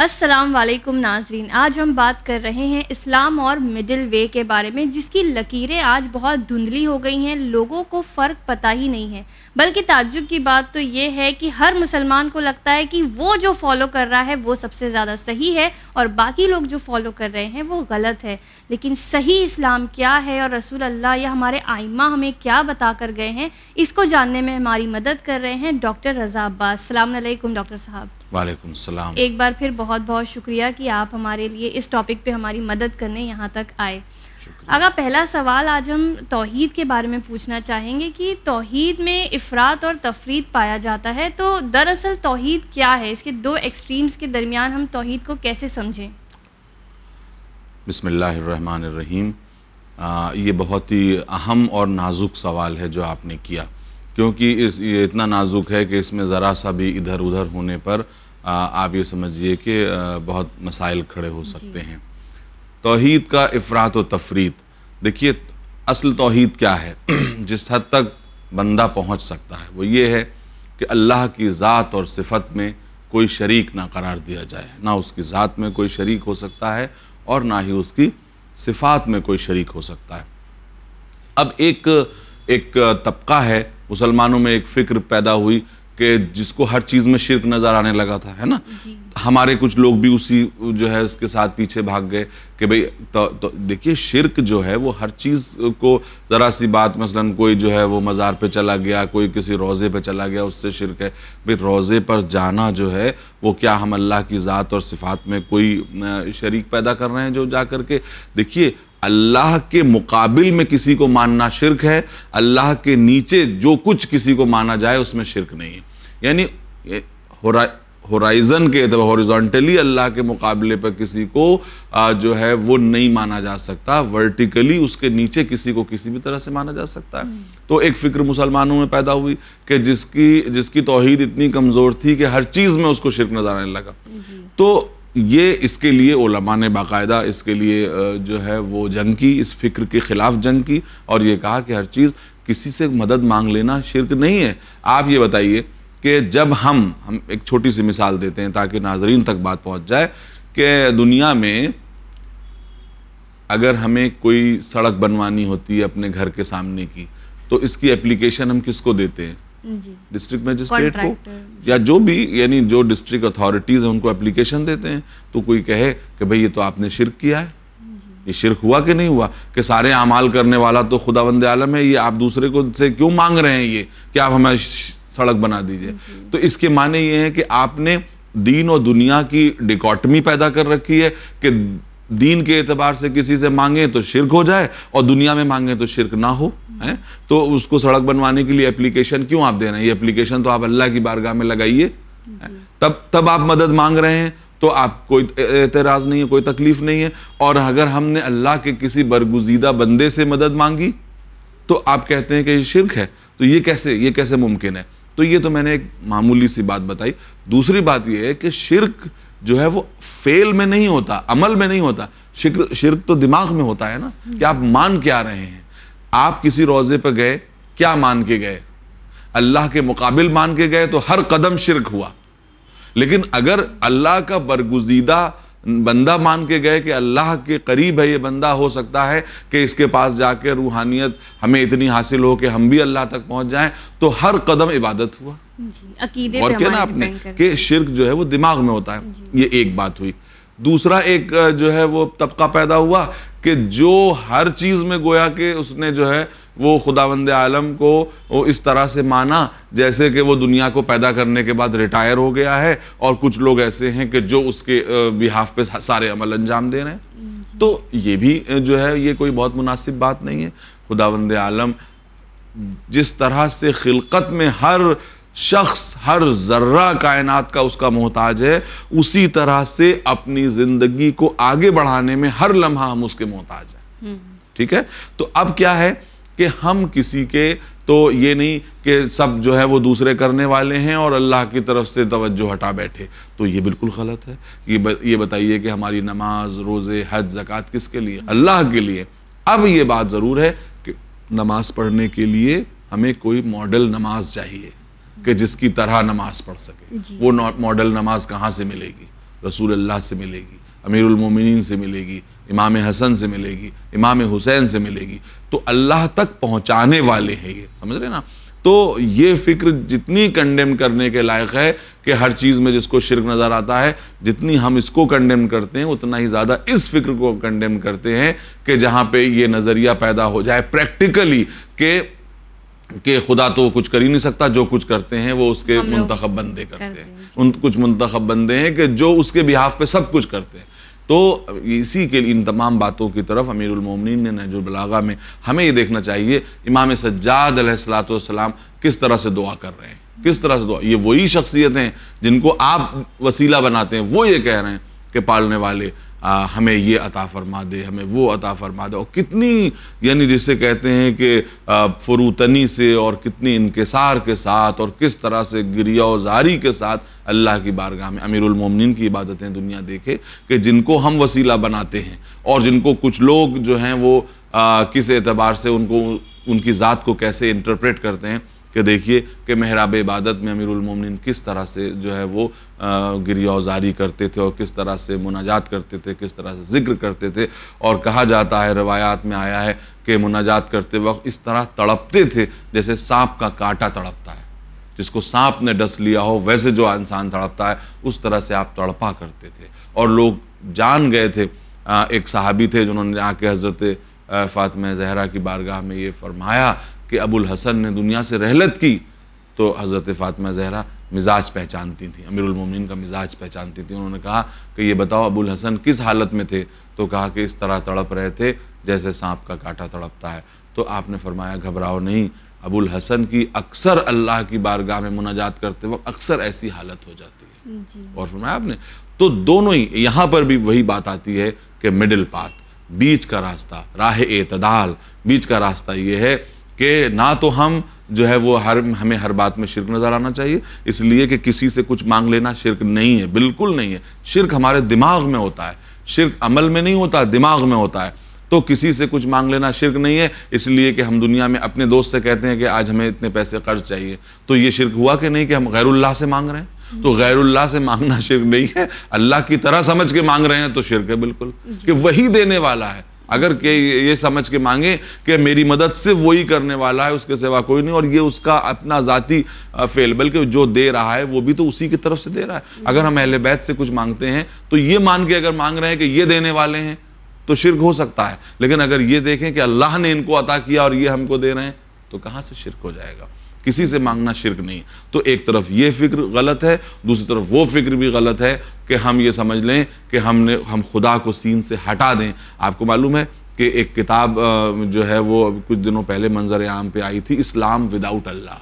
अस्सलाम वालेकुम नाजरीन आज हम बात कर रहे हैं इस्लाम और मिडिल वे के बारे में जिसकी लकीरें आज बहुत धुंधली हो गई हैं लोगों को फ़र्क पता ही नहीं है बल्कि ताज्जुब की बात तो ये है कि हर मुसलमान को लगता है कि वो जो फॉलो कर रहा है वो सबसे ज़्यादा सही है और बाकी लोग जो फॉलो कर रहे हैं वो गलत है लेकिन सही इस्लाम क्या है और रसूल अल्लाह या हमारे आइमा हमें क्या बता कर गए हैं इसको जानने में हमारी मदद कर रहे हैं डॉक्टर रज़ा अब्बास सलामकुम डॉक्टर साहब वालेकुम सलाम एक बार फिर बहुत बहुत शुक्रिया कि आप हमारे लिए इस टॉपिक पे हमारी मदद करने यहाँ तक आए अगर पहला सवाल आज हम तोहद के बारे में पूछना चाहेंगे कि तोहद में अफरात और तफरीत पाया जाता है तो दरअसल तोहद क्या है इसके दो एक्सट्रीम्स के दरमियान हम तोहद को कैसे समझें बसमीम ये बहुत ही अहम और नाजुक सवाल है जो आपने किया क्योंकि इस ये इतना नाजुक है कि इसमें ज़रा सा भी इधर उधर होने पर आ, आप ये समझिए कि बहुत मसाइल खड़े हो सकते हैं तोहद का अफरात व तफरीत देखिए असल तोहद क्या है जिस हद तक बंदा पहुँच सकता है वो ये है कि अल्लाह की ज़ात और सिफत में कोई शरीक ना करार दिया जाए ना उसकी ज़ात में कोई शरीक हो सकता है और ना ही उसकी सिफात में कोई शरीक हो सकता है अब एक एक तबका है मुसलमानों में एक फिक्र पैदा हुई कि जिसको हर चीज़ में शिरक नज़र आने लगा था है ना हमारे कुछ लोग भी उसी जो है उसके साथ पीछे भाग गए कि भाई तो, तो देखिए शिरक जो है वो हर चीज़ को ज़रा सी बात मसलन कोई जो है वो मज़ार पे चला गया कोई किसी रोज़े पे चला गया उससे शिरक है भाई रोज़े पर जाना जो है वो क्या हम अल्लाह की ज़ात और सिफात में कोई शरीक पैदा कर रहे हैं जो जा कर के देखिए अल्लाह के मुकाबिल में किसी को मानना शिरक है अल्लाह के नीचे जो कुछ किसी को माना जाए उसमें शिरक नहीं है यानी होराइज़न के अतवा हॉरिजॉन्टली अल्लाह के मुकाबले पर किसी को जो है वो नहीं माना जा सकता वर्टिकली उसके नीचे किसी को किसी भी तरह से माना जा सकता है हम्म। तो एक फ़िक्र मुसलमानों में पैदा हुई कि जिसकी जिसकी तोहहीद इतनी कमज़ोर थी कि हर चीज़ में उसको शिरक नजर आने लगा तो ये इसके लिए ओलमा ने बाकायदा इसके लिए जो है वो जंग की इस फिक्र के ख़िलाफ़ जंग की और ये कहा कि हर चीज़ किसी से मदद मांग लेना शिरक नहीं है आप ये बताइए कि जब हम हम एक छोटी सी मिसाल देते हैं ताकि नाजरीन तक बात पहुंच जाए कि दुनिया में अगर हमें कोई सड़क बनवानी होती है अपने घर के सामने की तो इसकी एप्लीकेशन हम किसको देते हैं डिस्ट्रिक्ट मजिस्ट्रेट को या जो भी यानी जो डिस्ट्रिक्ट अथॉरिटीज़ हैं उनको एप्लीकेशन देते हैं तो कोई कहे कि भाई ये तो आपने शिरक किया है ये शिरक हुआ कि नहीं हुआ कि सारे अमाल करने वाला तो वंद आलम है ये आप दूसरे को से क्यों मांग रहे हैं ये कि आप हमें सड़क बना दीजिए तो इसके माने ये हैं कि आपने दीन और दुनिया की डिकॉटमी पैदा कर रखी है कि दीन के एतबार से किसी से मांगे तो शिरक हो जाए और दुनिया में मांगे तो शिरक ना हो है तो उसको सड़क बनवाने के लिए एप्लीकेशन क्यों आप दे रहे हैं ये एप्लीकेशन तो आप अल्लाह की बारगाह में लगाइए तब तब आप मदद मांग रहे हैं तो आप कोई एतराज़ नहीं है कोई तकलीफ़ नहीं है और अगर हमने अल्लाह के किसी बरगुजीदा बंदे से मदद मांगी तो आप कहते हैं कि ये शिरक है तो ये कैसे ये कैसे मुमकिन है तो ये तो मैंने एक मामूली सी बात बताई दूसरी बात यह है कि शिरक जो है वो फेल में नहीं होता अमल में नहीं होता शिक्र शिरक तो दिमाग में होता है ना कि आप मान के आ रहे हैं आप किसी रोज़े पर गए क्या मान के गए अल्लाह के मुकाबिल मान के गए तो हर कदम शिरक हुआ लेकिन अगर अल्लाह का बरगुजीदा बंदा मान के गए कि अल्लाह के करीब है ये बंदा हो सकता है कि इसके पास जाके रूहानियत हमें इतनी हासिल हो कि हम भी अल्लाह तक पहुंच जाएं तो हर कदम इबादत हुआ और क्या ना आपने कि शिरक जो है वो दिमाग में होता है ये एक बात हुई दूसरा एक जो है वो तबका पैदा हुआ कि जो हर चीज़ में गोया के उसने जो है वो खुदावंद आलम को वो इस तरह से माना जैसे कि वो दुनिया को पैदा करने के बाद रिटायर हो गया है और कुछ लोग ऐसे हैं कि जो उसके बिहाफ पे सारे अमल अंजाम दे रहे हैं तो ये भी जो है ये कोई बहुत मुनासिब बात नहीं है खुदावंद आलम जिस तरह से खिलकत में हर शख्स हर ज़र्रा कायनात का उसका मोहताज है उसी तरह से अपनी ज़िंदगी को आगे बढ़ाने में हर लम्हा हम उसके मोहताज हैं हम्म। ठीक है तो अब क्या है कि हम किसी के तो ये नहीं कि सब जो है वो दूसरे करने वाले हैं और अल्लाह की तरफ से तवज्जो हटा बैठे तो ये बिल्कुल गलत है ये ये बताइए कि हमारी नमाज रोज़े हज ज़क़़त किसके लिए अल्लाह के लिए अब ये बात ज़रूर है कि नमाज़ पढ़ने के लिए हमें कोई मॉडल नमाज चाहिए कि जिसकी तरह नमाज पढ़ सके वो मॉडल नमाज कहाँ से मिलेगी रसूल अल्लाह से मिलेगी अमीरमिन से मिलेगी इमाम हसन से मिलेगी इमाम हुसैन से मिलेगी तो अल्लाह तक पहुँचाने वाले हैं ये समझ रहे ना तो ये फ़िक्र जितनी कंडेम करने के लायक है कि हर चीज़ में जिसको शिरक नज़र आता है जितनी हम इसको कंडेम करते हैं उतना ही ज़्यादा इस फिक्र को कंडेम करते हैं कि जहाँ पे ये नज़रिया पैदा हो जाए प्रैक्टिकली कि कि खुदा तो कुछ कर ही नहीं सकता जो कुछ करते हैं वो उसके मंतखब बंदे करते हैं।, उन कुछ मुंतखब बंदे हैं कि जो उसके बिहाफ पे सब कुछ करते हैं तो इसी के लिए इन तमाम बातों की तरफ अमीरमिन ने नजुलबलागा में हमें ये देखना चाहिए इमाम सज्जाद सलाम किस तरह से दुआ कर रहे हैं किस तरह से दुआ ये वही शख्सियत हैं जिनको आप वसीला बनाते हैं वो ये कह रहे हैं कि पालने वाले आ, हमें ये अता फरमा दे हमें वो अता फरमा दे और कितनी यानी जिसे कहते हैं कि फ़रूतनी से और कितनी इनकसार के साथ और किस तरह से गिरियाजारी के साथ अल्लाह की बारगाह में अमीरमिन की इबादतें दुनिया देखे कि जिनको हम वसीला बनाते हैं और जिनको कुछ लोग जो हैं वो आ, किस एतबार से उनको उनकी ज़ात को कैसे इंटरप्रेट करते हैं कि देखिए कि महराब इबादत में अमीरमिन किस तरह से जो है वो गिरियाजारी करते थे और किस तरह से मुनाजात करते थे किस तरह से जिक्र करते थे और कहा जाता है रवायात में आया है कि मुनाजात करते वक्त इस तरह तड़पते थे जैसे सांप का कांटा तड़पता है जिसको सांप ने डस लिया हो वैसे जो इंसान तड़पता है उस तरह से आप तड़पा करते थे और लोग जान गए थे एक साहबी थे जिन्होंने आके हज़रत फ़ातम जहरा की बारगाह में ये फरमाया कि अबुल हसन ने दुनिया से रहलत की तो हज़रत फातमा जहरा मिजाज पहचानती थी अमीरमिन का मिजाज पहचानती थी उन्होंने कहा कि ये बताओ अबुल हसन किस हालत में थे तो कहा कि इस तरह तड़प रहे थे जैसे सांप का कांटा तड़पता है तो आपने फरमाया घबराओ नहीं अबुल हसन की अक्सर अल्लाह की बारगाह में मुनाजात करते वक्त अक्सर ऐसी हालत हो जाती है और फरमाया आपने तो दोनों ही यहाँ पर भी वही बात आती है कि मिडिल पाथ बीच का रास्ता राह एतदाल बीच का रास्ता ये है कि ना तो हम जो है वो हर हमें हर बात में शिरक नज़र आना चाहिए इसलिए कि किसी से कुछ मांग लेना शिरक नहीं है बिल्कुल नहीं है शिरक हमारे दिमाग में होता है शिरक अमल में नहीं होता दिमाग में होता है तो किसी से कुछ मांग लेना शिरक नहीं है इसलिए कि हम दुनिया में अपने दोस्त से कहते हैं कि आज हमें इतने पैसे कर्ज चाहिए तो ये शिरक हुआ कि नहीं कि हम गैरुल्लाह से मांग रहे हैं तो गैरुल्लाह से मांगना शिरक नहीं है अल्लाह की तरह समझ के मांग रहे हैं तो शिरक है बिल्कुल कि वही देने वाला है अगर के ये समझ के मांगे कि मेरी मदद सिर्फ वही करने वाला है उसके सेवा कोई नहीं और ये उसका अपना जाति फेल बल्कि जो दे रहा है वो भी तो उसी की तरफ से दे रहा है अगर हम अहले बैत से कुछ मांगते हैं तो ये मान के अगर मांग रहे हैं कि ये देने वाले हैं तो शिरक हो सकता है लेकिन अगर ये देखें कि अल्लाह ने इनको अता किया और ये हमको दे रहे हैं तो कहाँ से शिरक हो जाएगा किसी से मांगना शिरक नहीं तो एक तरफ ये फिक्र गलत है दूसरी तरफ वो फिक्र भी गलत है कि हम ये समझ लें कि हमने हम खुदा को सीन से हटा दें आपको मालूम है कि एक किताब जो है वो कुछ दिनों पहले मंजर आम पे आई थी इस्लाम विदाउट अल्लाह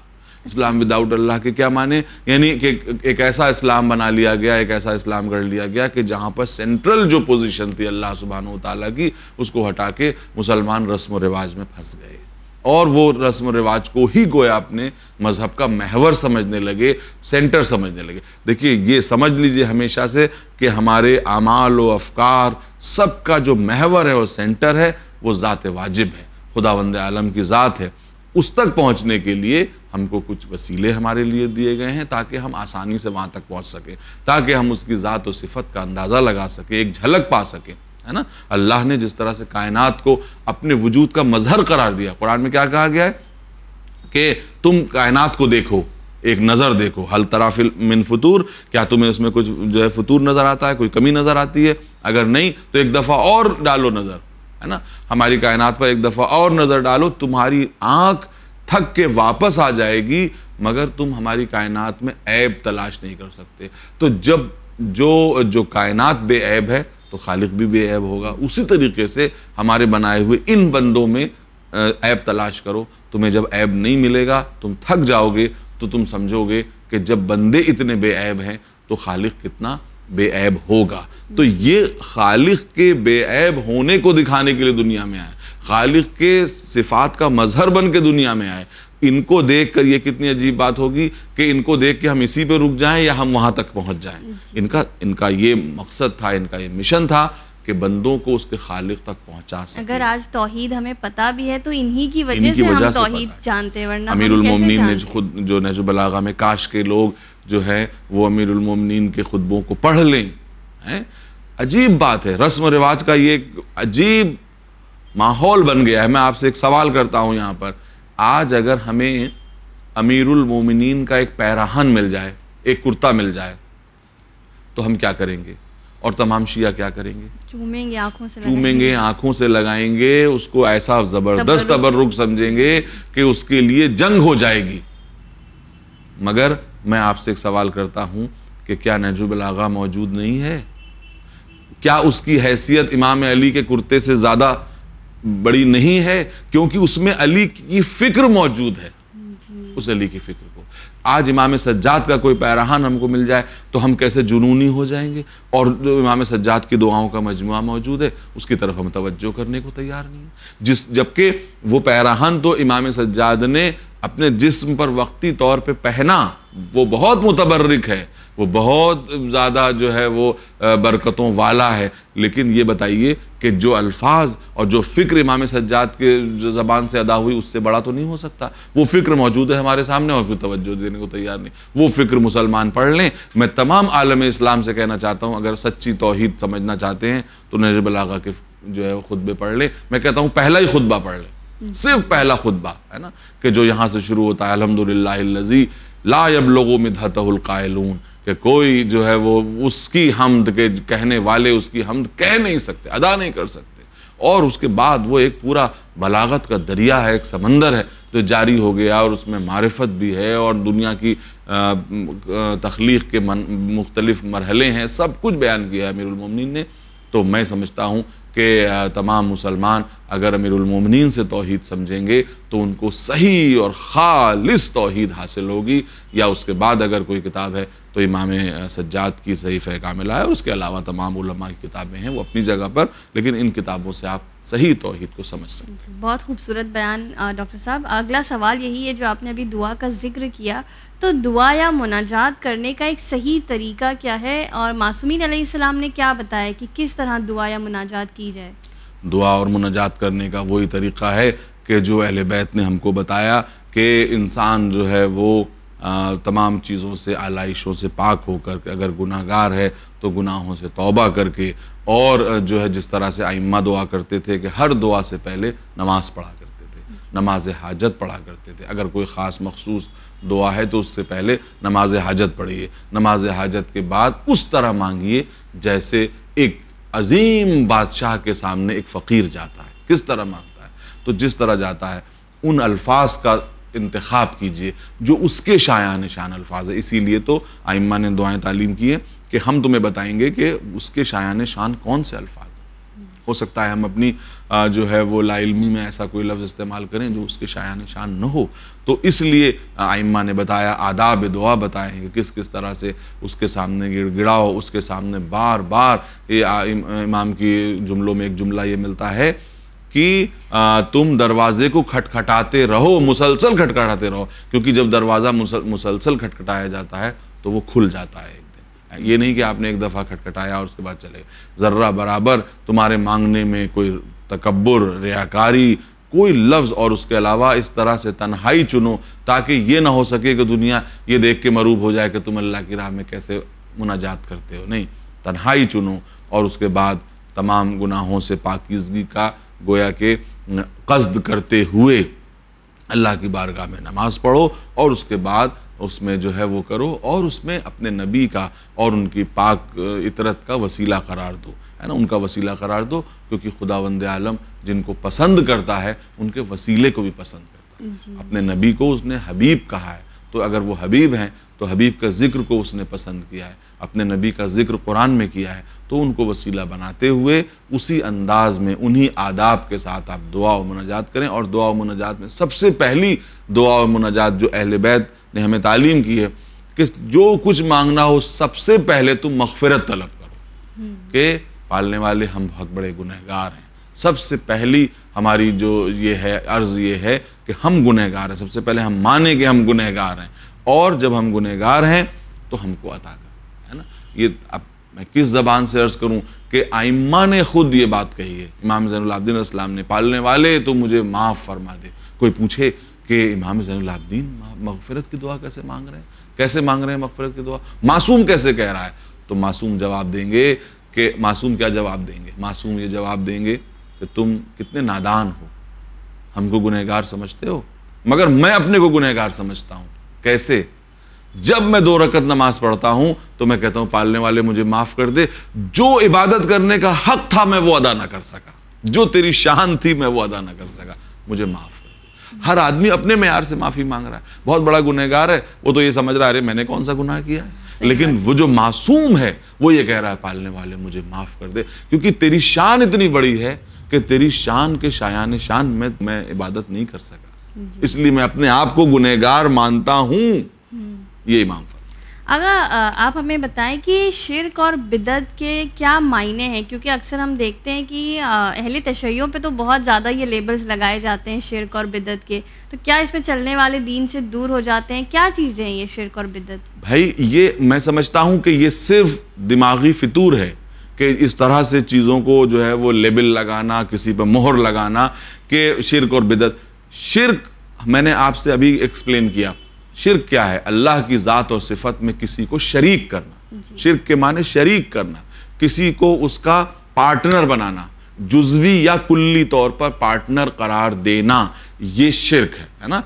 इस्लाम विदाउट अल्लाह के क्या माने यानी कि एक ऐसा इस्लाम बना लिया गया एक ऐसा इस्लाम कर लिया गया कि जहाँ पर सेंट्रल जो पोजीशन थी अल्लाह सुबहान तला की उसको हटा के मुसलमान रस्म व रिवाज में फंस गए और वो रस्म रिवाज को ही गोया अपने मज़हब का महवर समझने लगे सेंटर समझने लगे देखिए ये समझ लीजिए हमेशा से कि हमारे अमाल व अफकार सब का जो महवर है और सेंटर है वो ज़ात वाजिब है वंद आलम की ज़ात है उस तक पहुंचने के लिए हमको कुछ वसीले हमारे लिए दिए गए हैं ताकि हम आसानी से वहाँ तक पहुँच सकें ताकि हम उसकी ज़ात व सिफत का अंदाज़ा लगा सकें एक झलक पा सकें है ना अल्लाह ने जिस तरह से कायनात को अपने वजूद का मजहर करार दिया कुरान में क्या कहा गया है कि तुम कायनात को देखो एक नज़र देखो हल तराफिल मिन फतूर क्या तुम्हें उसमें कुछ जो है फतूर नज़र आता है कोई कमी नज़र आती है अगर नहीं तो एक दफ़ा और डालो नज़र है ना हमारी कायनात पर एक दफ़ा और नज़र डालो तुम्हारी आँख थक के वापस आ जाएगी मगर तुम हमारी कायनात में ऐब तलाश नहीं कर सकते तो जब जो जो कायनात बेऐब है तो खालिक भी बेऐब होगा उसी तरीके से हमारे बनाए हुए इन बंदों में ऐब तलाश करो तुम्हें जब ऐब नहीं मिलेगा तुम थक जाओगे तो तुम समझोगे कि जब बंदे इतने बेऐब हैं तो खालिक कितना बेऐब होगा तो ये खालिक के बेऐब होने को दिखाने के लिए दुनिया में आए खालिक के सिफात का मजहर बन के दुनिया में आए इनको देख कर ये कितनी अजीब बात होगी कि इनको देख के हम इसी पे रुक जाएं या हम वहाँ तक पहुँच जाएं इनका इनका ये मकसद था इनका ये मिशन था कि बंदों को उसके खालिक तक पहुँचा सके अगर आज तोहीद हमें पता भी है तो इन्हीं की वजह से हम तोहीद जानते वरना अमीरमिन ने खुद जो नजुबलागा में काश के लोग जो है वो अमीरमिन के खुतबों को पढ़ लें हैं अजीब बात है रस्म रिवाज का ये अजीब माहौल बन गया है मैं आपसे एक सवाल करता हूँ यहाँ पर आज अगर हमें अमीरुल मोमिनीन का एक पैराहन मिल जाए एक कुर्ता मिल जाए तो हम क्या करेंगे और तमाम शिया क्या करेंगे चूमेंगे आंखों से चूमेंगे आंखों से लगाएंगे उसको ऐसा जबरदस्त तबर्रुक समझेंगे कि उसके लिए जंग हो जाएगी मगर मैं आपसे एक सवाल करता हूं कि क्या नजुब मौजूद नहीं है क्या उसकी हैसियत इमाम अली के कुर्ते से ज़्यादा बड़ी नहीं है क्योंकि उसमें अली की फिक्र मौजूद है उस अली की फिक्र को आज इमाम सज्जाद का कोई पैराहान हमको मिल जाए तो हम कैसे जुनूनी हो जाएंगे और जो इमाम सज्जाद की दुआओं का मजमु मौजूद है उसकी तरफ हम तवज्जो करने को तैयार नहीं जिस जबकि वो पैराहान तो इमाम सज्जाद ने अपने जिस्म पर वक्ती तौर पे पहना वो बहुत मुतबरक है वो बहुत ज़्यादा जो है वो बरकतों वाला है लेकिन ये बताइए कि जो अल्फाज और जो फ़िक्र इमाम सज्जाद के जो ज़बान से अदा हुई उससे बड़ा तो नहीं हो सकता वो फ़िक्र मौजूद है हमारे सामने और कोई तवज्जो देने को तैयार नहीं वो फ़िक्र मुसलमान पढ़ लें मैं तमाम आलम इस्लाम से कहना चाहता हूँ अगर सच्ची तोहद समझना चाहते हैं तो नजब आगा के जो है खुतबे पढ़ लें मैं कहता हूँ पहला ही खुतबा पढ़ लें सिर्फ पहला खुतबा है ना कि जो यहाँ से शुरू होता है अलहमदिल्लाजी लायब लोगों में धतहुलकायलून कि कोई जो है वो उसकी हमद के कहने वाले उसकी हमद कह नहीं सकते अदा नहीं कर सकते और उसके बाद वो एक पूरा बलागत का दरिया है एक समंदर है जो जारी हो गया और उसमें मारफत भी है और दुनिया की तख्लीक के मुख्तलिफ मरहले हैं सब कुछ बयान किया है मेरमिन ने तो मैं समझता हूँ कि तमाम मुसलमान अगर अमीरमिन से तोहद समझेंगे तो उनको सही और ख़ालिस तोहद हासिल होगी या उसके बाद अगर कोई किताब है तो इमाम सज्जात की सही मिला है और उसके अलावा तमाम उलमा की किताबें हैं वो अपनी जगह पर लेकिन इन किताबों से आप सही तोहद को समझ सकते हैं बहुत खूबसूरत बयान डॉक्टर साहब अगला सवाल यही है जो आपने अभी दुआ का जिक्र किया तो दुआ या मुनाजात करने का एक सही तरीका क्या है और मासूमिन ने क्या बताया कि किस तरह दुआ या मुनाजात की की जाए दुआ और मुनाजात करने का वही तरीक़ा है कि जो अहले बैत ने हमको बताया कि इंसान जो है वो तमाम चीज़ों से आलाइशों से पाक होकर अगर गुनाहगार है तो गुनाहों से तौबा करके और जो है जिस तरह से आइम्मा दुआ करते थे कि हर दुआ से पहले नमाज़ पढ़ा करते थे नमाज हाजत पढ़ा करते थे अगर कोई ख़ास मखसूस दुआ है तो उससे पहले नमाज हाजत पढ़िए नमाज हाजत के बाद उस तरह मांगिए जैसे एक अजीम बादशाह के सामने एक फ़कीर जाता है किस तरह मांगता है तो जिस तरह जाता है उन अल्फाज का इंतखब कीजिए जो उसके शाया निशान अल्फाज है इसीलिए तो आइम्मा ने दुआएं तालीम की है कि हम तुम्हें बताएंगे कि उसके शाया निशान कौन से अल्फाज हो सकता है हम अपनी जो है वो लाइलमी में ऐसा कोई लफ्ज़ इस्तेमाल करें जो उसके शाया निशान न हो तो इसलिए आइम्मा ने बताया आदाब दुआ बताए हैं कि किस किस तरह से उसके सामने गिड़गिड़ाओ उसके सामने बार बार ये इमाम की जुमलों में एक जुमला ये मिलता है कि तुम दरवाजे को खटखटाते रहो मुसलसल खटखटाते रहो क्योंकि जब दरवाज़ा मुसलसल खटखटाया जाता है तो वो खुल जाता है ये नहीं कि आपने एक दफ़ा खटखटाया और उसके बाद चले ज़र्रा बराबर तुम्हारे मांगने में कोई तकबर रियाकारी कोई लफ्ज़ और उसके अलावा इस तरह से तन्हाई चुनो ताकि ये ना हो सके कि दुनिया ये देख के मरूब हो जाए कि तुम अल्लाह की राह में कैसे मुनाजात करते हो नहीं तन्हाई चुनो और उसके बाद तमाम गुनाहों से पाकिजगी का गोया के कस्द करते हुए अल्लाह की बारगाह में नमाज़ पढ़ो और उसके बाद उसमें जो है वो करो और उसमें अपने नबी का और उनकी पाक इतरत का वसीला करार दो है ना उनका वसीला करार दो क्योंकि खुदा वंद आलम जिनको पसंद करता है उनके वसीले को भी पसंद करता है अपने नबी को उसने हबीब कहा है तो अगर वो हबीब हैं तो हबीब का जिक्र को उसने पसंद किया है अपने नबी का जिक्र कुरान में किया है तो उनको वसीला बनाते हुए उसी अंदाज में उन्हीं आदाब के साथ आप दुआ व मुनाजात करें और दुआ और मुनाजात में सबसे पहली दुआ और मुनाजात जो अहल बैत ने हमें तालीम की है कि जो कुछ मांगना हो सबसे पहले तुम मगफरत तलब करो हम्म। कि पालने वाले हम बहुत बड़े गुनहगार हैं सबसे पहली हमारी जो ये है अर्ज़ ये है कि हम गुनहगार हैं सबसे पहले हम माने कि हम गुनहगार हैं और जब हम गुनहगार हैं तो हमको अता कर है ना ये अब मैं किस ज़बान से अर्ज़ करूँ कि आइम्मा ने ख़ुद ये बात कही है इमाम जैनदीन असलम ने पालने वाले तो मुझे माफ़ फरमा दे कोई पूछे कि इमाम जैनदीन मगफ़रत की दुआ कैसे मांग रहे हैं कैसे मांग रहे हैं मगफ़रत की दुआ मासूम कैसे कह रहा है तो मासूम जवाब देंगे कि मासूम क्या जवाब देंगे मासूम ये जवाब देंगे कि तुम कितने नादान हो हमको गुनहगार समझते हो मगर मैं अपने को गुनहगार समझता हूं कैसे जब मैं दो रकत नमाज पढ़ता हूं तो मैं कहता हूं पालने वाले मुझे माफ कर दे जो इबादत करने का हक था मैं वो अदा ना कर सका जो तेरी शान थी मैं वो अदा ना कर सका मुझे माफ कर दे हर आदमी अपने मैार से माफी मांग रहा है बहुत बड़ा गुनहगार है वो तो ये समझ रहा है अरे मैंने कौन सा गुनाह किया है लेकिन वो जो मासूम है वो ये कह रहा है पालने वाले मुझे माफ कर दे क्योंकि तेरी शान इतनी बड़ी है कि तेरी शान के शायान शान में मैं इबादत नहीं कर सका इसलिए मैं अपने आप को गुनहगार मानता हूँ हम्म। ये इमाम अगर आप हमें बताएं कि शिरक और बिदत के क्या मायने हैं क्योंकि अक्सर हम देखते हैं कि अहले तशैयों पे तो बहुत ज़्यादा ये लेबल्स लगाए जाते हैं शिरक और बिदत के तो क्या इस पे चलने वाले दीन से दूर हो जाते हैं क्या चीज़ें हैं ये शिरक और बिदत भाई ये मैं समझता हूँ कि ये सिर्फ दिमागी फितूर है कि इस तरह से चीज़ों को जो है वो लेबल लगाना किसी पर मोहर लगाना कि शिरक और बिदत शिरक मैंने आपसे अभी एक्सप्लेन किया शिरक क्या है अल्लाह की ज़ात और सिफत में किसी को शरीक करना शिरक के माने शरीक करना किसी को उसका पार्टनर बनाना जुजवी या कुल्ली तौर पर पार्टनर करार देना ये शिरक है है ना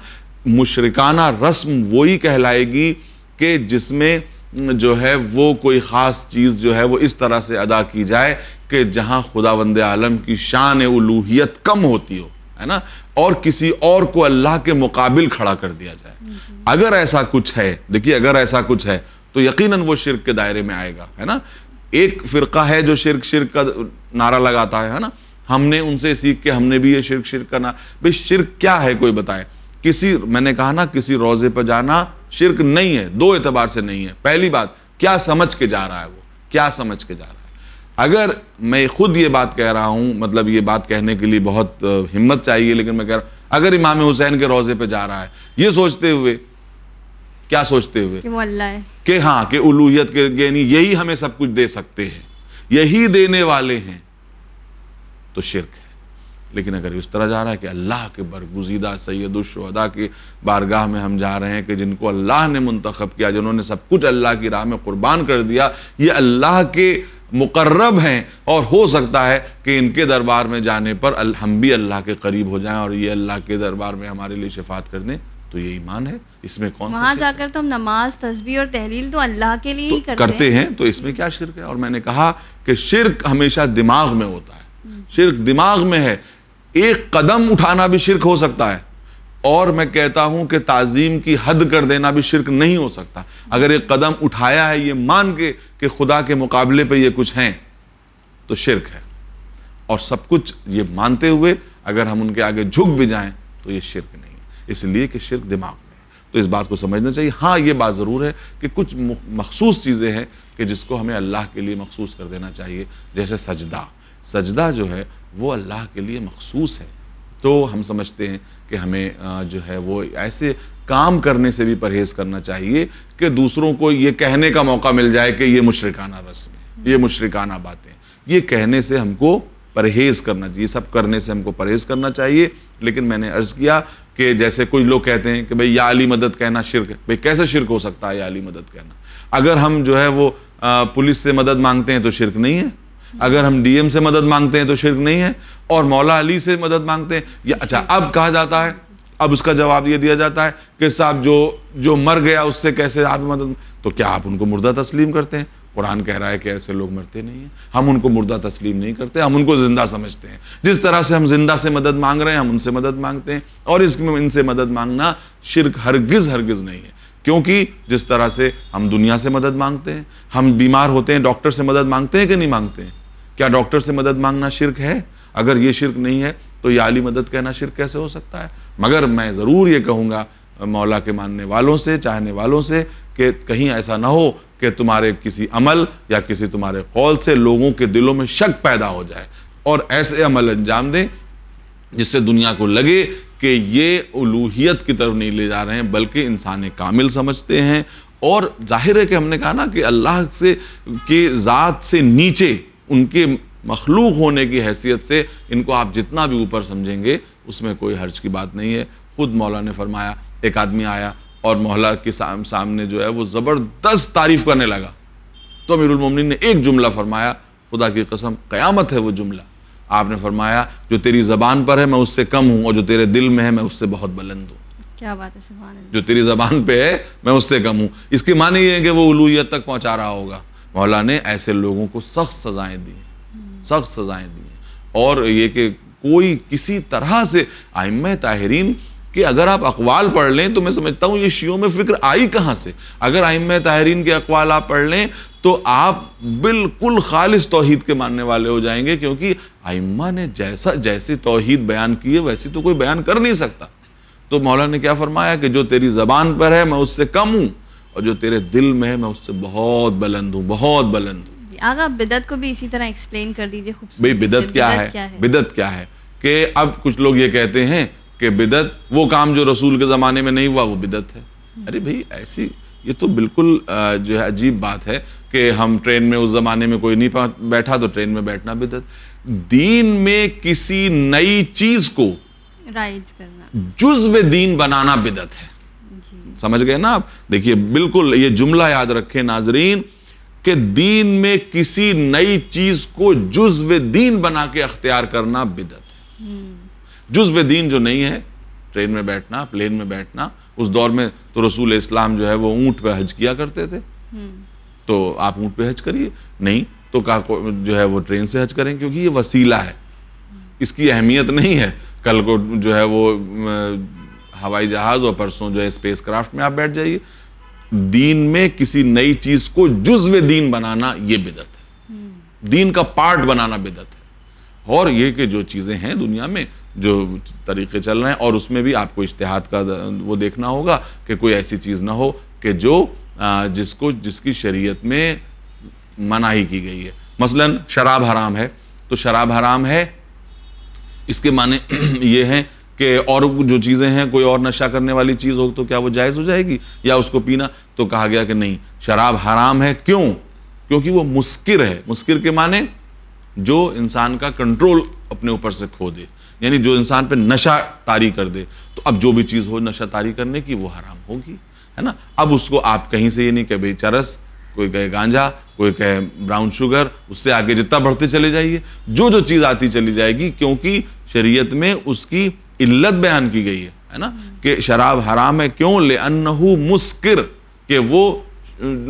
मुशरकाना रस्म वही कहलाएगी कि जिसमें जो है वो कोई ख़ास चीज़ जो है वो इस तरह से अदा की जाए कि जहाँ खुदा वंद आलम की शान उलूहियत कम होती हो है ना और किसी और को अल्लाह के मुकाबिल खड़ा कर दिया जाए अगर ऐसा कुछ है देखिए अगर ऐसा कुछ है तो यकीनन वो शिरक के दायरे में आएगा है ना एक फ़िरका है जो शिरक शिरक का नारा लगाता है है ना हमने उनसे सीख के हमने भी ये शिरक शिरक का नारा भाई शिरक क्या है कोई बताए किसी मैंने कहा ना किसी रोजे पर जाना शिरक नहीं है दो एतबार से नहीं है पहली बात क्या समझ के जा रहा है वो क्या समझ के जा रहा है अगर मैं खुद ये बात कह रहा हूँ मतलब ये बात कहने के लिए बहुत हिम्मत चाहिए लेकिन मैं कह रहा हूँ अगर इमाम हुसैन के रोजे पे जा रहा है ये सोचते हुए क्या सोचते हुए कि हाँ कि उलूहियत के यानी यही हमें सब कुछ दे सकते हैं यही देने वाले हैं तो शिरक लेकिन अगर इस तरह जा रहा है कि अल्लाह के बरगुजीदा सैदुलशहदा की बारगाह में हम जा रहे हैं कि जिनको अल्लाह ने मंतखब किया जिन्होंने सब कुछ अल्लाह की राह में कुर्बान कर दिया ये अल्लाह के मुकर्रब हैं और हो सकता है कि इनके दरबार में जाने पर हम भी अल्लाह के करीब हो जाएं और ये अल्लाह के दरबार में हमारे लिए शिफात कर दें तो ये ईमान है इसमें कौन वहां जाकर तो हम नमाज तस्बी और तहलील तो अल्लाह के लिए तो ही करते, करते हैं।, हैं तो इसमें क्या शिरक है और मैंने कहा कि शिरक हमेशा दिमाग में होता है हम्म। शिरक दिमाग में है एक कदम उठाना भी शिरक हो सकता है और मैं कहता हूं कि ताजीम की हद कर देना भी शिरक नहीं हो सकता अगर एक कदम उठाया है ये मान के कि खुदा के मुकाबले पे ये कुछ हैं तो शिरक है और सब कुछ ये मानते हुए अगर हम उनके आगे झुक भी जाएं तो ये शिरक नहीं है इसलिए कि शिरक दिमाग में है तो इस बात को समझना चाहिए हाँ ये बात ज़रूर है कि कुछ मखसूस चीज़ें हैं कि जिसको हमें अल्लाह के लिए मखसूस कर देना चाहिए जैसे सजदा सजदा जो है वो अल्लाह के लिए मखसूस है तो हम समझते हैं कि हमें जो है वो ऐसे काम करने से भी परहेज़ करना चाहिए कि दूसरों को ये कहने का मौका मिल जाए कि ये मुशरकाना रस्म ये मुशरकाना बातें ये कहने से हमको परहेज़ करना चाहिए सब करने से हमको परहेज़ करना चाहिए लेकिन मैंने अर्ज़ किया कि जैसे कुछ लोग कहते हैं कि भाई या अली मदद कहना शिरक है भाई कैसे शिरक हो सकता है या अली मदद कहना अगर हम जो है वो पुलिस से मदद मांगते हैं तो शिरक नहीं है अगर हम डीएम से मदद मांगते हैं तो शिरक नहीं है और मौला अली से मदद मांगते हैं या अच्छा अब कहा जाता है अब उसका जवाब ये दिया जाता है कि साहब जो जो मर गया उससे कैसे आप मदद तो क्या आप उनको मुर्दा तस्लीम करते हैं कुरान कह रहा है कि ऐसे लोग मरते नहीं हैं हम उनको मुर्दा तस्लीम नहीं करते हम उनको ज़िंदा समझते हैं जिस तरह से हम ज़िंदा से मदद मांग रहे हैं हम उनसे मदद मांगते हैं और इसमें इनसे मदद मांगना शिरक हरगिज़ हरगिज़ नहीं है क्योंकि जिस तरह से हम दुनिया से मदद मांगते हैं हम बीमार होते हैं डॉक्टर से मदद मांगते हैं कि नहीं मांगते हैं क्या डॉक्टर से मदद मांगना शिरक है अगर ये शिरक नहीं है तो ये आली मदद कहना शिरक कैसे हो सकता है मगर मैं ज़रूर ये कहूँगा मौला के मानने वालों से चाहने वालों से कि कहीं ऐसा ना हो कि तुम्हारे किसी अमल या किसी तुम्हारे कौल से लोगों के दिलों में शक पैदा हो जाए और ऐसे अमल अंजाम दें जिससे दुनिया को लगे कि ये उलूहियत की तरफ नहीं ले जा रहे हैं बल्कि इंसान कामिल समझते हैं और जाहिर है कि हमने कहा ना कि अल्लाह से के ज़ात से नीचे उनके मखलूक होने की हैसियत से इनको आप जितना भी ऊपर समझेंगे उसमें कोई हर्ज की बात नहीं है ख़ुद मौला ने फरमाया एक आदमी आया और मौला के साम, सामने जो है वो ज़बरदस्त तारीफ़ करने लगा तो अमीरमिन ने एक जुमला फरमाया खुदा की कसम क़यामत है वो जुमला आपने फरमाया जो तेरी ज़बान पर है मैं उससे कम हूँ और जो तेरे दिल में है मैं उससे बहुत बुलंद हूँ क्या बात है जो तेरी ज़बान पे है मैं उससे कम हूँ इसके माने ये है कि वो उलूयत तक पहुँचा रहा होगा मौला ने ऐसे लोगों को सख्त सजाएं दी हैं सख्त सजाएं दी हैं और ये कि कोई किसी तरह से आइम ताहरीन कि अगर आप अकवाल पढ़ लें तो मैं समझता हूँ ये शियों में फ़िक्र आई कहाँ से अगर आइम ताहरीन के अकवाल आप पढ़ लें तो आप बिल्कुल खालिश तोहद के मानने वाले हो जाएंगे क्योंकि आइम्मा ने जैसा जैसी तोहद बयान की है वैसी तो कोई बयान कर नहीं सकता तो मौला ने क्या फरमाया कि जो तेरी ज़बान पर है मैं उससे कम हूँ और जो तेरे दिल में है मैं उससे बहुत बुलंद हूँ बहुत बुलंद हूँ आगा बिदत को भी इसी तरह एक्सप्लेन कर दीजिए भाई बिदत क्या है बिदत क्या है कि अब कुछ लोग ये कहते हैं कि बिदत वो काम जो रसूल के ज़माने में नहीं हुआ वो बिदत है हम्म। अरे भाई ऐसी ये तो बिल्कुल जो है अजीब बात है कि हम ट्रेन में उस ज़माने में कोई नहीं बैठा तो ट्रेन में बैठना बिदत दीन में किसी नई चीज़ को राइज करना जुज्व दीन बनाना बिदत है समझ गए ना आप देखिए बिल्कुल ये जुमला याद रखे नाजरीन के दीन में किसी नई चीज को जुज्व दीन बना के अख्तियार करना बिदत है हम्म। जुज्व दीन जो नहीं है ट्रेन में बैठना प्लेन में बैठना उस दौर में तो रसूल इस्लाम जो है वो ऊंट पे हज किया करते थे हम्म। तो आप ऊंट पे हज करिए नहीं तो का जो है वो ट्रेन से हज करें क्योंकि ये वसीला है हम्म। इसकी अहमियत नहीं है कल को जो है वो हवाई जहाज और परसों जो है स्पेस क्राफ्ट में आप बैठ जाइए दीन में किसी नई चीज को जुज्व दीन बनाना ये बिदत है दीन का पार्ट बनाना बिदत है और ये कि जो चीज़ें हैं दुनिया में जो तरीके चल रहे हैं और उसमें भी आपको इश्तहाद का वो देखना होगा कि कोई ऐसी चीज़ ना हो कि जो जिसको जिसकी शरीयत में मनाही की गई है मसलन शराब हराम है तो शराब हराम है इसके माने ये हैं कि और जो चीज़ें हैं कोई और नशा करने वाली चीज़ हो तो क्या वो जायज़ हो जाएगी या उसको पीना तो कहा गया कि नहीं शराब हराम है क्यों क्योंकि वो मुस्किर है मुस्किर के माने जो इंसान का कंट्रोल अपने ऊपर से खो दे यानी जो इंसान पे नशा तारी कर दे तो अब जो भी चीज़ हो नशा तारी करने की वो हराम होगी है ना अब उसको आप कहीं से ये नहीं कहे भाई चरस कोई कहे गांजा कोई कहे ब्राउन शुगर उससे आगे जितना बढ़ते चले जाइए जो जो चीज़ आती चली जाएगी क्योंकि शरीयत में उसकी इल्लत बयान की गई है है ना कि शराब हराम है क्यों ले अन्नहू मुस्किर के वो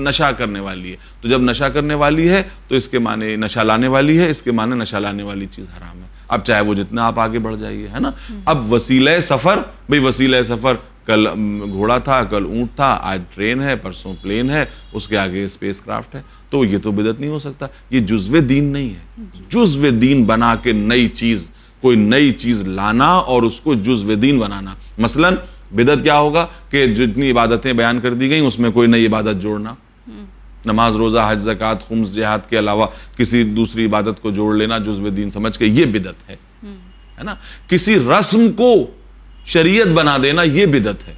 नशा करने वाली है तो जब नशा करने वाली है तो इसके माने नशा लाने वाली है इसके माने नशा लाने वाली चीज़ हराम है अब चाहे वो जितना आप आगे बढ़ जाइए है ना अब वसीले सफ़र भाई वसीले सफ़र कल घोड़ा था कल ऊंट था आज ट्रेन है परसों प्लेन है उसके आगे स्पेस क्राफ्ट है तो ये तो बिदत नहीं हो सकता ये जुज्व दीन नहीं है जुज्व दीन बना के नई चीज़ कोई नई चीज़ लाना और उसको जुज्व दीन बनाना मसलन बिदत क्या होगा कि जितनी इबादतें बयान कर दी गई उसमें कोई नई इबादत जोड़ना हम्म। नमाज रोज़ा हज जक़ात खुम्स जिहाद के अलावा किसी दूसरी इबादत को जोड़ लेना जुजवेदीन समझ के ये बिदत है हम्म। है ना किसी रस्म को शरीयत बना देना ये बिदत है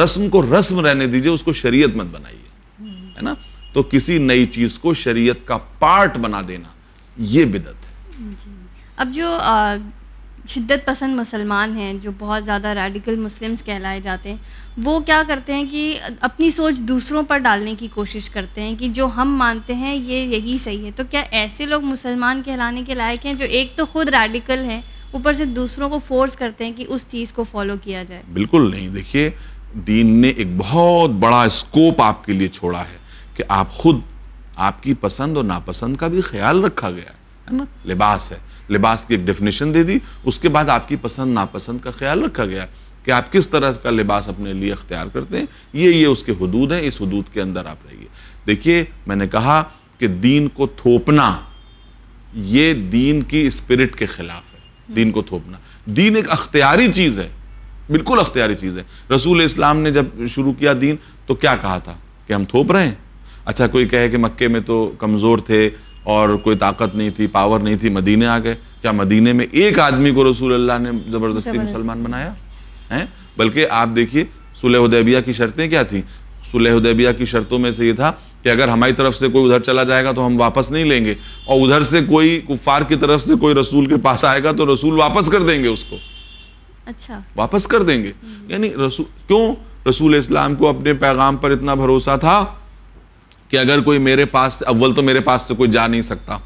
रस्म को रस्म रहने दीजिए उसको शरीयत मत बनाइए हम्म। है ना तो किसी नई चीज़ को शरीयत का पार्ट बना देना ये बिदत है अब जो शिद्दत पसंद मुसलमान हैं जो बहुत ज़्यादा रेडिकल मुस्लिम्स कहलाए जाते हैं वो क्या करते हैं कि अपनी सोच दूसरों पर डालने की कोशिश करते हैं कि जो हम मानते हैं ये यही सही है तो क्या ऐसे लोग मुसलमान कहलाने के लायक हैं जो एक तो ख़ुद रेडिकल हैं ऊपर से दूसरों को फोर्स करते हैं कि उस चीज़ को फॉलो किया जाए बिल्कुल नहीं देखिए दीन ने एक बहुत बड़ा स्कोप आपके लिए छोड़ा है कि आप खुद आपकी पसंद और नापसंद का भी ख्याल रखा गया है ना लिबास है लिबास की एक डेफिनेशन दे दी उसके बाद आपकी पसंद नापसंद का ख्याल रखा गया कि आप किस तरह का लिबास अपने लिए अख्तियार करते हैं ये ये उसके हदूद हैं इस हदूद के अंदर आप रहिए देखिए मैंने कहा कि दीन को थोपना ये दीन की स्पिरिट के खिलाफ है दीन को थोपना दीन एक अख्तियारी चीज़ है बिल्कुल अख्तियारी चीज़ है रसूल इस्लाम ने जब शुरू किया दीन तो क्या कहा था कि हम थोप रहे हैं अच्छा कोई कहे कि मक्के में तो कमज़ोर थे और कोई ताकत नहीं थी पावर नहीं थी मदीने आ गए क्या मदीने में एक आदमी को रसूल अल्लाह ने ज़बरदस्ती मुसलमान बनाया है बल्कि आप देखिए सुलह उदैबिया की शर्तें क्या थी सुलह उदैबिया की शर्तों में से ये था कि अगर हमारी तरफ से कोई उधर चला जाएगा तो हम वापस नहीं लेंगे और उधर से कोई कुफार की तरफ से कोई रसूल के पास आएगा तो रसूल वापस कर देंगे उसको अच्छा वापस कर देंगे यानी रसूल क्यों रसूल इस्लाम को अपने पैगाम पर इतना भरोसा था कि अगर कोई मेरे पास अव्वल तो मेरे पास से कोई जा नहीं सकता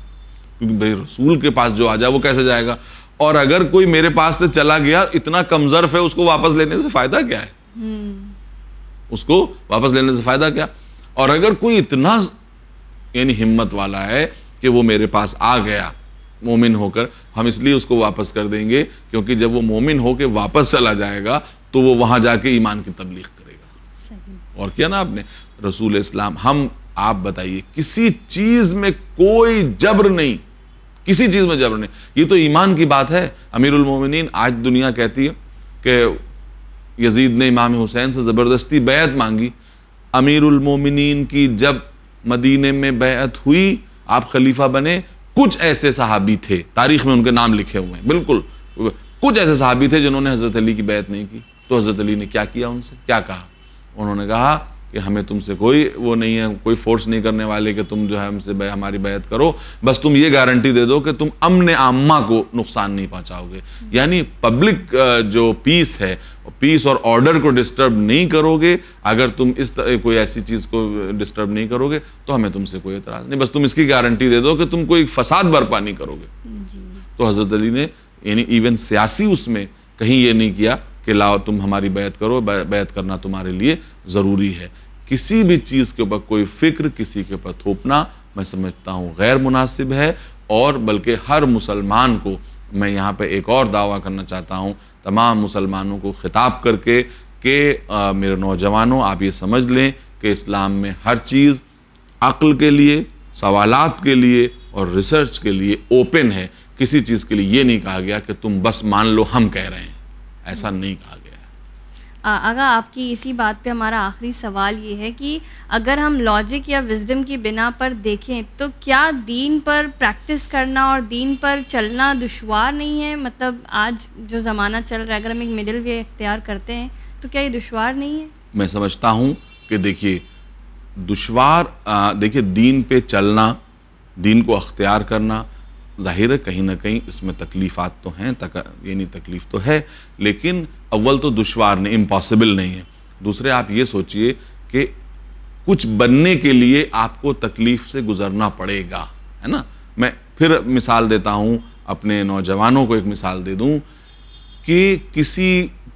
क्योंकि भाई रसूल के पास जो आ जाए वो कैसे जाएगा और अगर कोई मेरे पास से चला गया इतना कमजर्फ है उसको वापस लेने से फायदा क्या है हम्म। उसको वापस लेने से फायदा क्या और अगर कोई इतना यानी हिम्मत वाला है कि वो मेरे पास आ गया मोमिन होकर हम इसलिए उसको वापस कर देंगे क्योंकि जब वो मोमिन होकर वापस चला जाएगा तो वो वहाँ जाके ईमान की तबलीग करेगा और किया ना आपने रसूल इस्लाम हम आप बताइए किसी चीज में कोई जबर नहीं किसी चीज में जबर नहीं ये तो ईमान की बात है अमीरुल मोमिनीन आज दुनिया कहती है कि यजीद ने इमाम हुसैन से ज़बरदस्ती बैत मांगी अमीरुल मोमिनीन की जब मदीने में बैत हुई आप खलीफा बने कुछ ऐसे सहाबी थे तारीख में उनके नाम लिखे हुए हैं बिल्कुल कुछ ऐसे सहाबी थे जिन्होंने हज़रत अली की बैत नहीं की तो हज़रत अली ने क्या किया उनसे क्या कहा उन्होंने कहा कि हमें तुमसे कोई वो नहीं है कोई फोर्स नहीं करने वाले कि तुम जो है हमसे हमारी बैत करो बस तुम ये गारंटी दे दो कि तुम अमन आमा को नुकसान नहीं पहुंचाओगे यानी पब्लिक जो पीस है पीस और ऑर्डर को डिस्टर्ब नहीं करोगे अगर तुम इस कोई ऐसी चीज़ को डिस्टर्ब नहीं करोगे तो हमें तुमसे कोई एतराज़ नहीं बस तुम इसकी गारंटी दे दो कि तुम कोई फसाद बर्पा नहीं करोगे तो हज़रत अली ने यानी इवन सियासी उसमें कहीं ये नहीं किया कि लाओ तुम हमारी बैत करो बैत करना तुम्हारे लिए ज़रूरी है किसी भी चीज़ के ऊपर कोई फिक्र किसी के ऊपर थोपना मैं समझता हूँ गैर मुनासिब है और बल्कि हर मुसलमान को मैं यहाँ पे एक और दावा करना चाहता हूँ तमाम मुसलमानों को ख़िताब करके कि मेरे नौजवानों आप ये समझ लें कि इस्लाम में हर चीज़ अक्ल के लिए सवालत के लिए और रिसर्च के लिए ओपन है किसी चीज़ के लिए ये नहीं कहा गया कि तुम बस मान लो हम कह रहे हैं ऐसा नहीं कहा गया आगा आपकी इसी बात पे हमारा आखिरी सवाल ये है कि अगर हम लॉजिक या विजडम की बिना पर देखें तो क्या दीन पर प्रैक्टिस करना और दीन पर चलना दुशवार नहीं है मतलब आज जो ज़माना चल रहा है अगर हम एक मिडिल वे अख्तियार करते हैं तो क्या ये दुशवार नहीं है मैं समझता हूँ कि देखिए दुशवार देखिए दीन पे चलना दीन को अख्तियार करना ज़ाहिर है कहीं ना कहीं इसमें तकलीफ़ात तो हैं तक यानी तकलीफ़ तो है लेकिन अव्वल तो दुशवार नहीं इम्पॉसिबल नहीं है दूसरे आप ये सोचिए कि कुछ बनने के लिए आपको तकलीफ़ से गुजरना पड़ेगा है ना मैं फिर मिसाल देता हूँ अपने नौजवानों को एक मिसाल दे दूँ कि किसी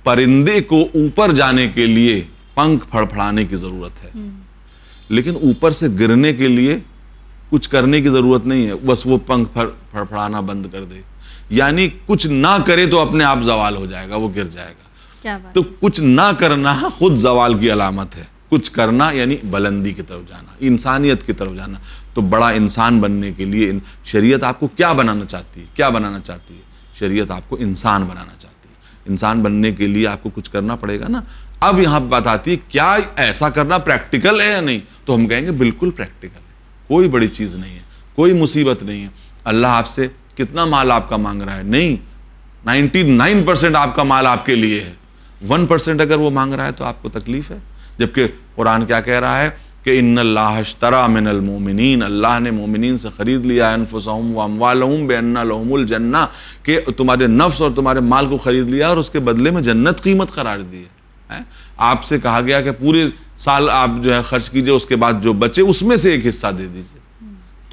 परिंदे को ऊपर जाने के लिए पंख फड़फड़ाने की ज़रूरत है हम्म। लेकिन ऊपर से गिरने के लिए कुछ करने की ज़रूरत नहीं है बस वो पंख फड़ फड़फड़ाना बंद कर दे यानी कुछ ना करे तो अपने आप जवाल हो जाएगा वो गिर जाएगा तो कुछ ना करना खुद जवाल की अलामत है कुछ करना यानी बुलंदी की तरफ जाना इंसानियत की तरफ जाना तो बड़ा इंसान बनने के लिए शरीयत आपको क्या बनाना चाहती है क्या बनाना चाहती है शरीयत आपको इंसान बनाना चाहती है इंसान बनने के लिए आपको कुछ करना पड़ेगा ना अब यहाँ बताती है क्या ऐसा करना प्रैक्टिकल है या नहीं तो हम कहेंगे बिल्कुल प्रैक्टिकल कोई बड़ी चीज़ नहीं है कोई मुसीबत नहीं है अल्लाह आपसे कितना माल आपका मांग रहा है नहीं नाइन्टी नाइन परसेंट आपका माल आपके लिए है वन परसेंट अगर वो मांग रहा है तो आपको तकलीफ है जबकि कुरान क्या कह रहा है कि इन मिनलमोमिन अल्लाह ने मोमिन से ख़रीद लिया है अनफुसम वमवालहम के तुम्हारे नफ्स और तुम्हारे माल को ख़रीद लिया और उसके बदले में जन्नत कीमत करार दी है आपसे कहा गया कि पूरे साल आप जो है खर्च कीजिए उसके बाद जो बचे उसमें से एक हिस्सा दे दीजिए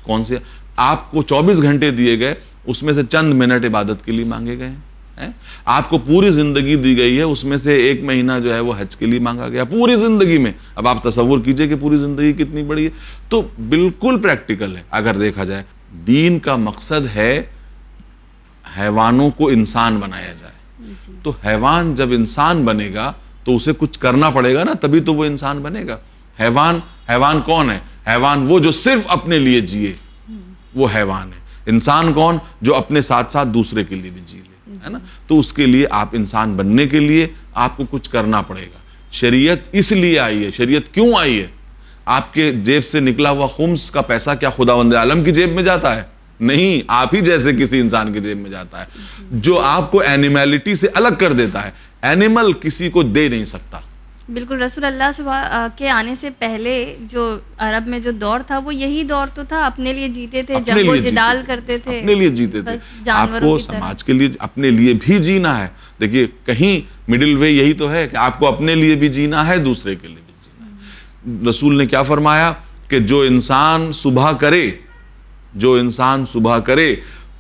कौन से आपको 24 घंटे दिए गए उसमें से चंद मिनट इबादत के लिए मांगे गए हैं है? आपको पूरी ज़िंदगी दी गई है उसमें से एक महीना जो है वो हज के लिए मांगा गया पूरी ज़िंदगी में अब आप तस्वुर कीजिए कि पूरी ज़िंदगी कितनी बड़ी है तो बिल्कुल प्रैक्टिकल है अगर देखा जाए दीन का मकसद है हैवानों को इंसान बनाया जाए तो हैवान जब इंसान बनेगा तो उसे कुछ करना पड़ेगा ना तभी तो वो इंसान बनेगा हैवान हैवान कौन है हैवान वो जो सिर्फ अपने लिए जिए वो हैवान है इंसान कौन जो अपने साथ साथ दूसरे के लिए भी जी ले है ना तो उसके लिए आप इंसान बनने के लिए आपको कुछ करना पड़ेगा शरीयत इसलिए आई है शरीयत क्यों आई है आपके जेब से निकला हुआ खुम्स का पैसा क्या खुदा वंदे आलम की जेब में जाता है नहीं आप ही जैसे किसी इंसान की जेब में जाता है जो आपको एनिमैलिटी से अलग कर देता है एनिमल किसी को दे नहीं सकता बिल्कुल रसूल अल्लाह सुबह के आने से पहले जो अरब में जो दौर था वो यही दौर तो था अपने लिए जीते थे लिए जंगो जिदाल करते थे अपने लिए जीते थे आपको समाज के लिए अपने लिए भी जीना है देखिए कहीं मिडिल वे यही तो है कि आपको अपने लिए भी जीना है दूसरे के लिए भी जीना है रसूल ने क्या फरमाया कि जो इंसान सुबह करे जो इंसान सुबह करे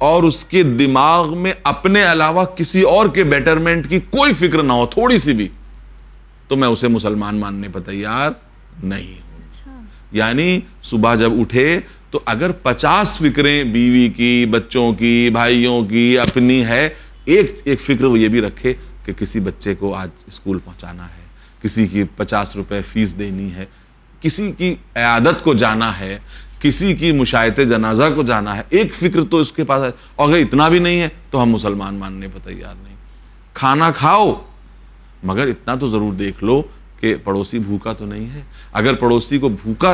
और उसके दिमाग में अपने अलावा किसी और के बेटरमेंट की कोई फिक्र ना हो थोड़ी सी भी तो मैं उसे मुसलमान मानने पर तैयार नहीं हूं अच्छा। यानी सुबह जब उठे तो अगर पचास फिक्रें बीवी की बच्चों की भाइयों की अपनी है एक एक फिक्र वो ये भी रखे कि किसी बच्चे को आज स्कूल पहुंचाना है किसी की पचास रुपए फीस देनी है किसी की आदत को जाना है किसी की मुशायत जनाजा को जाना है एक फिक्र तो इसके पास है और अगर इतना भी नहीं है तो हम मुसलमान मानने पर तैयार नहीं खाना खाओ मगर इतना तो ज़रूर देख लो कि पड़ोसी भूखा तो नहीं है अगर पड़ोसी को भूखा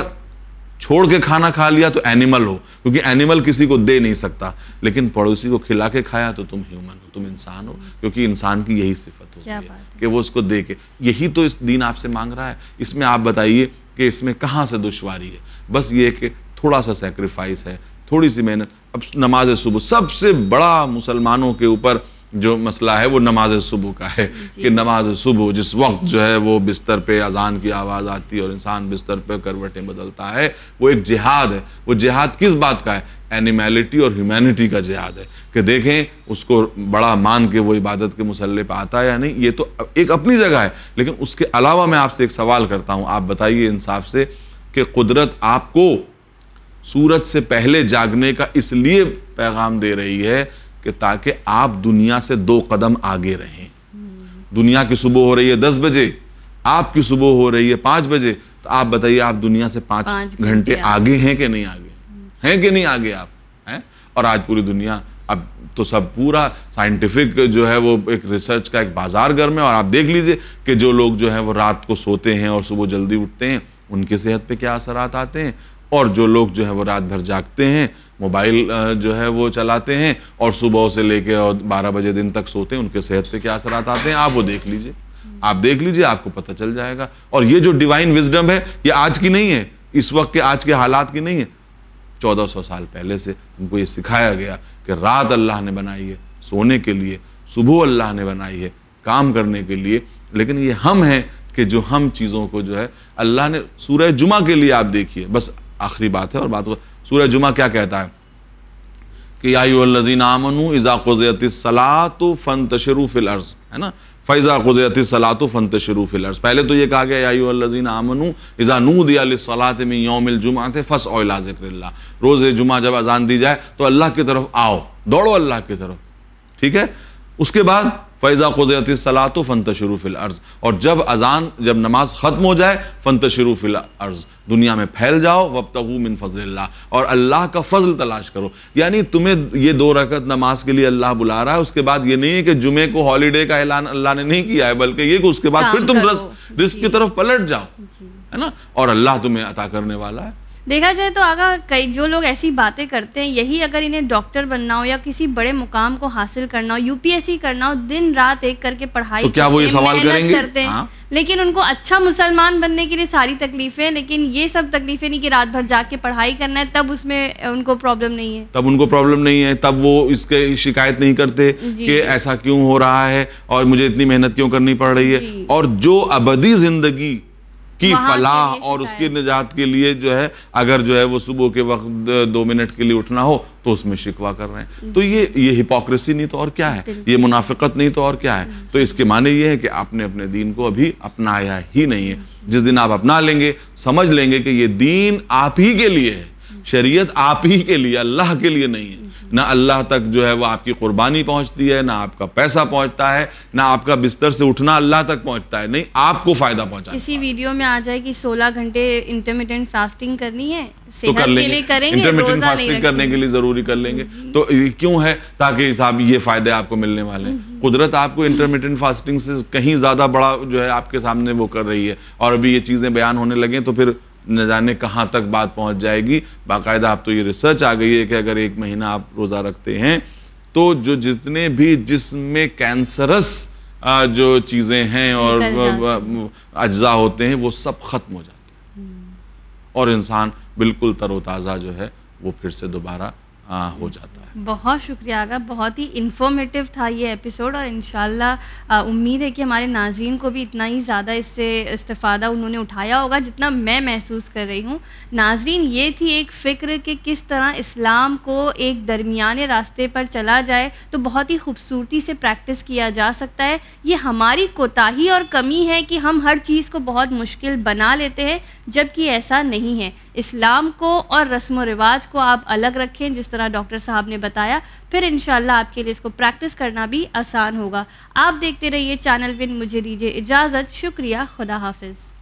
छोड़ के खाना खा लिया तो एनिमल हो क्योंकि एनिमल किसी को दे नहीं सकता लेकिन पड़ोसी को खिला के खाया तो तुम ह्यूमन हो तुम इंसान हो क्योंकि इंसान की यही सिफत होती है कि वो उसको दे के यही तो इस दिन आपसे मांग रहा है इसमें आप बताइए कि इसमें कहाँ से दुशारी है बस ये कि थोड़ा सा सेक्रीफाइस है थोड़ी सी मेहनत अब नमाज सुबह सबसे बड़ा मुसलमानों के ऊपर जो मसला है वो नमाज सुबह का है कि नमाज सुबह जिस वक्त जो है वो बिस्तर पे अजान की आवाज़ आती है और इंसान बिस्तर पे करवटें बदलता है वो एक जिहाद है वो जिहाद किस बात का है एनिमैलिटी और ह्यूमैनिटी का जिहाद है कि देखें उसको बड़ा मान के वो इबादत के मसल्ले पर आता है या नहीं ये तो एक अपनी जगह है लेकिन उसके अलावा मैं आपसे एक सवाल करता हूँ आप बताइए इंसाफ से कि कुदरत आपको सूरज से पहले जागने का इसलिए पैगाम दे रही है कि ताकि आप दुनिया से दो कदम आगे रहें दुनिया की सुबह हो रही है दस बजे आपकी सुबह हो रही है पांच बजे तो आप बताइए आप दुनिया से पांच घंटे आगे हैं कि नहीं आगे हैं कि नहीं आगे आप हैं और आज पूरी दुनिया अब तो सब पूरा साइंटिफिक जो है वो एक रिसर्च का एक बाजार गर्म है और आप देख लीजिए कि जो लोग जो है वो रात को सोते हैं और सुबह जल्दी उठते हैं उनकी सेहत पे क्या असर आते हैं और जो लोग जो है वो रात भर जागते हैं मोबाइल जो है वो चलाते हैं और सुबह से लेके और बारह बजे दिन तक सोते हैं उनके सेहत पे क्या असर आते हैं आप वो देख लीजिए आप देख लीजिए आपको पता चल जाएगा और ये जो डिवाइन विजडम है ये आज की नहीं है इस वक्त के आज के हालात की नहीं है चौदह सौ साल पहले से हमको ये सिखाया गया कि रात अल्लाह ने बनाई है सोने के लिए सुबह अल्लाह ने बनाई है काम करने के लिए लेकिन ये हम हैं कि जो हम चीज़ों को जो है अल्लाह ने सूरह जुमा के लिए आप देखिए बस आखिरी बात है और बात सूर्य जुमा क्या कहता है कि याजीन आमनु इज़ा ख़ुज़त तो फ़न तशरू अर्ज़ है ना फ़ैज़ा ख़ुज़त तो फ़न तशरू अर्ज़ पहले तो ये कहा गया याजीन आमनु इज़ा नू दियालात में योमिल जुमा थे फ़स ओला ज़िक्र रोज़ जुमा जब अजान दी जाए तो अल्लाह की तरफ आओ दौड़ो अल्लाह की तरफ ठीक है उसके बाद फ़ैज़ा क़ुदरत सलात फ़न तशरूफ़िल अर्ज़ और जब अजान जब नमाज ख़त्म हो जाए फ़न तशरूफ़िल अर्ज़ दुनिया में फैल जाओ वब मिन फ़जल और अल्लाह का फ़जल तलाश करो यानी तुम्हें ये दो रकत नमाज के लिए अल्लाह बुला रहा है उसके बाद ये नहीं है कि जुमे को हॉलीडे का ऐलान अल्लाह ने नहीं किया है बल्कि ये कि उसके बाद फिर तुम रस रिस्क की तरफ पलट जाओ है ना और अल्लाह तुम्हें अता करने वाला है देखा जाए तो आगा कई जो लोग ऐसी बातें करते हैं यही अगर इन्हें डॉक्टर बनना हो या किसी बड़े मुकाम को हासिल करना हो यूपीएससी करना हो दिन रात एक करके पढ़ाई तो क्या वो ये सवाल करेंगे करते हैं हाँ? लेकिन उनको अच्छा मुसलमान बनने के लिए सारी तकलीफें लेकिन ये सब तकलीफें नहीं कि रात भर जाके पढ़ाई करना है तब उसमें उनको प्रॉब्लम नहीं है तब उनको प्रॉब्लम नहीं है तब वो इसके शिकायत नहीं करते कि ऐसा क्यों हो रहा है और मुझे इतनी मेहनत क्यों करनी पड़ रही है और जो अबदी जिंदगी की फलाह और उसकी निजात के लिए जो है अगर जो है वो सुबह के वक्त दो मिनट के लिए उठना हो तो उसमें शिकवा कर रहे हैं तो ये ये हिपोक्रेसी नहीं तो और क्या है ये मुनाफिकत नहीं तो और क्या है तो इसके माने ये है कि आपने अपने दीन को अभी अपनाया ही नहीं है जिस दिन आप अपना लेंगे समझ लेंगे कि ये दीन आप ही के लिए है शरीयत आप ही के लिए अल्लाह के लिए नहीं है ना अल्लाह तक जो है वो आपकी कुर्बानी पहुंचती है ना आपका पैसा पहुंचता है ना आपका बिस्तर से उठना अल्लाह तक पहुंचता है नहीं आपको फ़ायदा पहुंचा किसी वीडियो में आ जाए कि 16 घंटे इंटरमीडियंट फास्टिंग करनी है तो कर लेंगे इंटरमीडियंट फास्टिंग करने के लिए ज़रूरी कर लेंगे तो क्यों है ताकि साहब ये फ़ायदे आपको मिलने वाले हैं कुदरत आपको इंटरमीडियंट फास्टिंग से कहीं ज़्यादा बड़ा जो है आपके सामने वो कर रही है और अभी ये चीज़ें बयान होने लगे तो फिर न जाने कहाँ तक बात पहुँच जाएगी बाकायदा आप तो ये रिसर्च आ गई है कि अगर एक महीना आप रोज़ा रखते हैं तो जो जितने भी जिसमें कैंसरस जो चीज़ें हैं और अज्जा होते हैं वो सब ख़त्म हो जाते हैं हम्म। और इंसान बिल्कुल तरोताज़ा जो है वो फिर से दोबारा आ, हाँ, हो जाता है बहुत शुक्रिया आगा बहुत ही इन्फॉर्मेटिव था ये एपिसोड और इन उम्मीद है कि हमारे नाजरन को भी इतना ही ज़्यादा इससे इस्ता उन्होंने उठाया होगा जितना मैं महसूस कर रही हूँ नाजरीन ये थी एक फ़िक्र कि किस तरह इस्लाम को एक दरमिया रास्ते पर चला जाए तो बहुत ही खूबसूरती से प्रैक्टिस किया जा सकता है ये हमारी कोताही और कमी है कि हम हर चीज़ को बहुत मुश्किल बना लेते हैं जबकि ऐसा नहीं है इस्लाम को और रस्म व रिवाज को आप अलग रखें जिस तरह तरह डॉक्टर साहब ने बताया फिर इन आपके लिए इसको प्रैक्टिस करना भी आसान होगा आप देखते रहिए चैनल विन मुझे दीजिए इजाज़त शुक्रिया खुदा हाफिज़